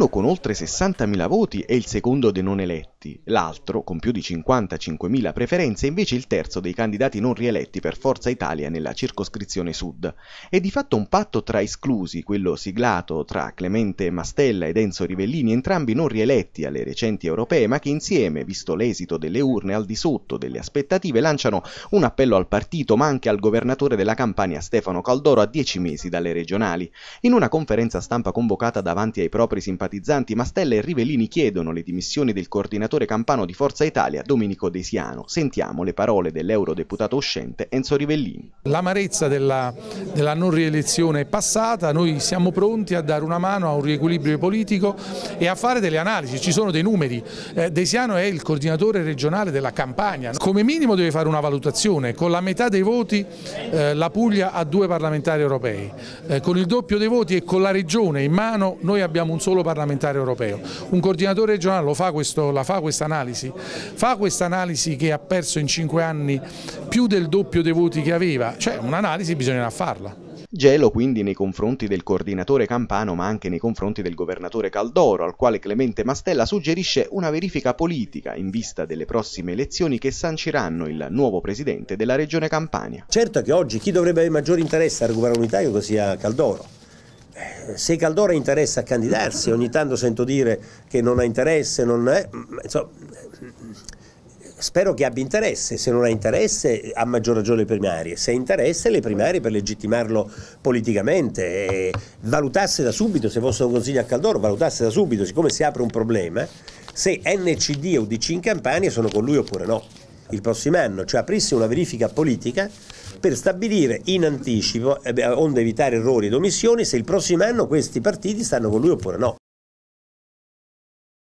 uno con oltre 60.000 voti e il secondo dei non eletti, voti, l'altro, con più di 55.000 preferenze, è invece il terzo dei candidati non rieletti per Forza Italia nella circoscrizione sud. È di fatto un patto tra esclusi, quello siglato tra Clemente Mastella ed Enzo Rivellini, entrambi non rieletti alle recenti europee, ma che insieme, visto l'esito delle urne al di sotto delle aspettative, lanciano un appello al partito, ma anche al governatore della Campania Stefano Caldoro a dieci mesi dalle regionali. In una conferenza stampa convocata davanti ai propri simpatizzanti, Mastella e Rivellini chiedono le dimissioni del coordinatore senatore campano di Forza Italia Domenico Desiano. Sentiamo le parole dell'eurodeputato uscente Enzo Rivellini. L'amarezza della della non rielezione passata, noi siamo pronti a dare una mano a un riequilibrio politico e a fare delle analisi, ci sono dei numeri, eh, Desiano è il coordinatore regionale della campagna, come minimo deve fare una valutazione, con la metà dei voti eh, la Puglia ha due parlamentari europei, eh, con il doppio dei voti e con la regione in mano noi abbiamo un solo parlamentare europeo, un coordinatore regionale fa questo, la fa questa analisi, fa questa analisi che ha perso in cinque anni più del doppio dei voti che aveva, cioè un'analisi bisognerà farla. Gelo quindi nei confronti del coordinatore Campano ma anche nei confronti del governatore Caldoro, al quale Clemente Mastella suggerisce una verifica politica in vista delle prossime elezioni che sanciranno il nuovo presidente della regione Campania. Certo che oggi chi dovrebbe avere maggiore interesse a recuperare unità credo sia Caldoro eh, se Caldoro ha interesse a candidarsi, ogni tanto sento dire che non ha interesse, non è, mm, insomma, spero che abbia interesse, se non ha interesse ha maggior ragione le primarie, se ha interesse le primarie per legittimarlo politicamente, e valutasse da subito, se fosse un consiglio a Caldoro, valutasse da subito, siccome si apre un problema, se NCD o UDC in Campania sono con lui oppure no, il prossimo anno, cioè aprisse una verifica politica per stabilire in anticipo, eh onde evitare errori ed omissioni, se il prossimo anno questi partiti stanno con lui oppure no.